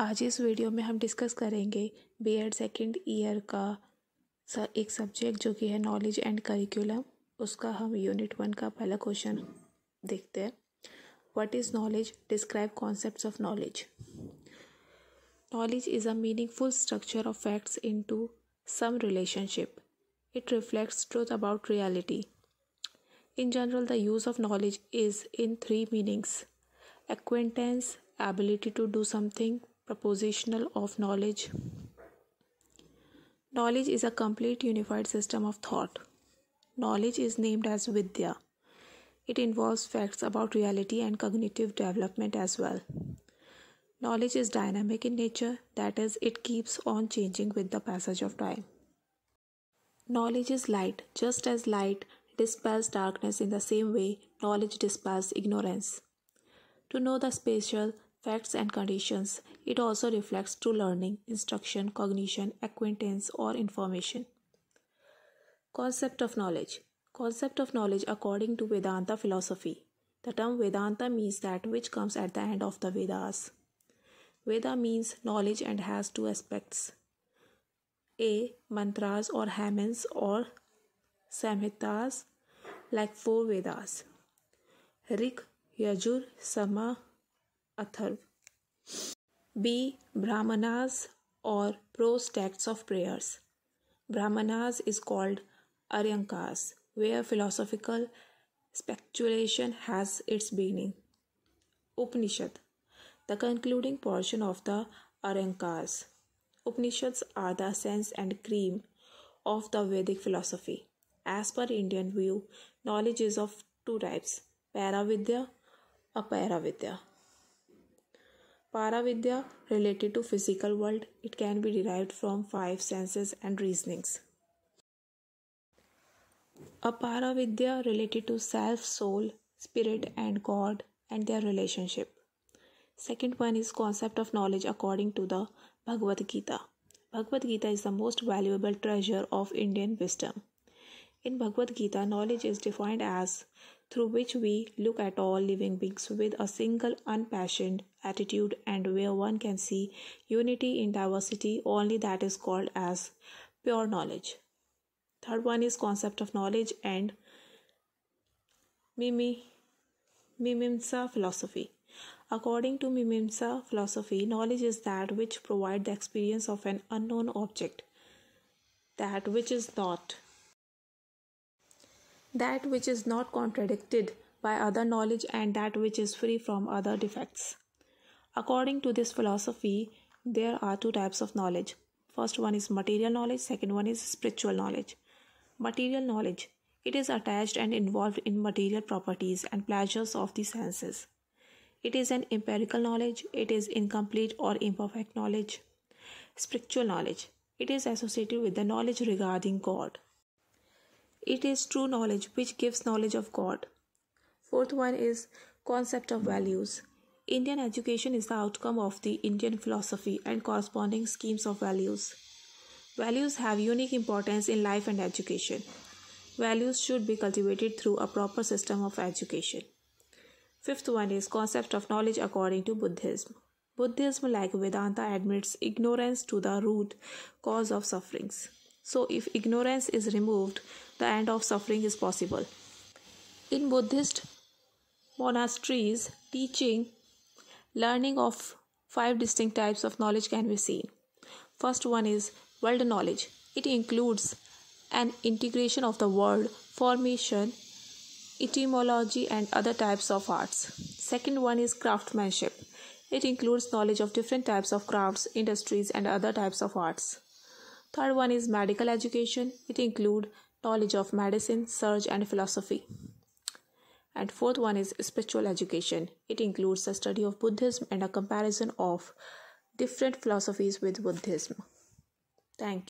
आज इस वीडियो में हम डिस्कस करेंगे बी एड सेकेंड ईयर का एक सब्जेक्ट जो कि है नॉलेज एंड करिकुलम उसका हम यूनिट वन का पहला क्वेश्चन देखते हैं what is knowledge describe concept of knowledge knowledge is a meaningful structure of facts into some relationship it reflects truth about reality in general the use of knowledge is in three meanings acquaintance ability to do something propositional of knowledge. Knowledge is a complete unified system of thought. Knowledge is named as Vidya. It involves facts about reality and cognitive development as well. Knowledge is dynamic in nature, that is, it keeps on changing with the passage of time. Knowledge is light, just as light dispels darkness in the same way, knowledge dispels ignorance. To know the spatial, facts and conditions. It also reflects to learning, instruction, cognition, acquaintance, or information. Concept of knowledge. Concept of knowledge according to Vedanta philosophy. The term Vedanta means that which comes at the end of the Vedas. Veda means knowledge and has two aspects. A. Mantras or hymns or samhitas like four Vedas. Rig, Yajur, Sama, Atharv. B. Brahmanas or prose texts of prayers. Brahmanas is called Aranyakas, where philosophical speculation has its beginning. Upanishad, the concluding portion of the Aranyakas. Upanishads are the sense and cream of the Vedic philosophy. As per Indian view, knowledge is of two types Vidya, Paravidya, Vidya. Paravidya related to physical world, it can be derived from five senses and reasonings. A paravidya related to self, soul, spirit and God and their relationship. Second one is concept of knowledge according to the Bhagavad Gita. Bhagavad Gita is the most valuable treasure of Indian wisdom. In Bhagavad Gita, knowledge is defined as through which we look at all living beings with a single unpassioned attitude and where one can see unity in diversity only that is called as pure knowledge third one is concept of knowledge and mimi mimimsa philosophy According to Mimimsa philosophy, knowledge is that which provides the experience of an unknown object, that which is not that which is not contradicted by other knowledge and that which is free from other defects. According to this philosophy, there are two types of knowledge. First one is material knowledge, second one is spiritual knowledge. Material knowledge it is attached and involved in material properties and pleasures of the senses. It is an empirical knowledge, it is incomplete or imperfect knowledge. Spiritual knowledge it is associated with the knowledge regarding God. It is true knowledge which gives knowledge of God. Fourth one is concept of values. Indian education is the outcome of the Indian philosophy and corresponding schemes of values. Values have unique importance in life and education. Values should be cultivated through a proper system of education. Fifth one is concept of knowledge according to Buddhism. Buddhism like Vedanta admits ignorance to the root cause of sufferings. So, if ignorance is removed, the end of suffering is possible. In Buddhist monasteries, teaching, learning of five distinct types of knowledge can be seen. First one is world knowledge, it includes an integration of the world, formation, etymology, and other types of arts. Second one is craftsmanship. It includes knowledge of different types of crafts, industries, and other types of arts. Third one is medical education. It includes knowledge of medicine, surge and philosophy. And fourth one is spiritual education. It includes the study of Buddhism and a comparison of different philosophies with Buddhism. Thank you.